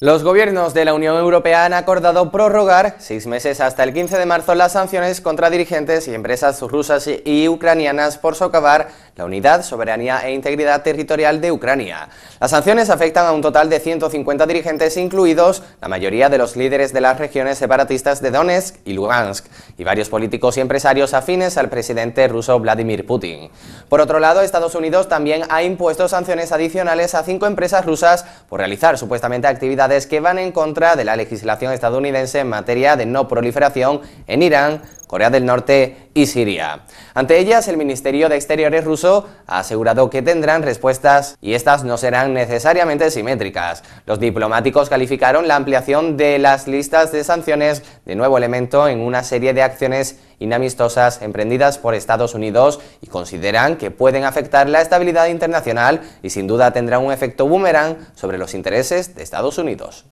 Los gobiernos de la Unión Europea han acordado prorrogar seis meses hasta el 15 de marzo las sanciones contra dirigentes y empresas rusas y ucranianas por socavar la unidad, soberanía e integridad territorial de Ucrania. Las sanciones afectan a un total de 150 dirigentes, incluidos la mayoría de los líderes de las regiones separatistas de Donetsk y Lugansk, y varios políticos y empresarios afines al presidente ruso Vladimir Putin. Por otro lado, Estados Unidos también ha impuesto sanciones adicionales a cinco empresas rusas por realizar supuestamente actividades que van en contra de la legislación estadounidense en materia de no proliferación en Irán, Corea del Norte y Siria. Ante ellas, el Ministerio de Exteriores ruso ha asegurado que tendrán respuestas y estas no serán necesariamente simétricas. Los diplomáticos calificaron la ampliación de las listas de sanciones de nuevo elemento en una serie de acciones inamistosas emprendidas por Estados Unidos y consideran que pueden afectar la estabilidad internacional y sin duda tendrán un efecto boomerang sobre los intereses de Estados Unidos.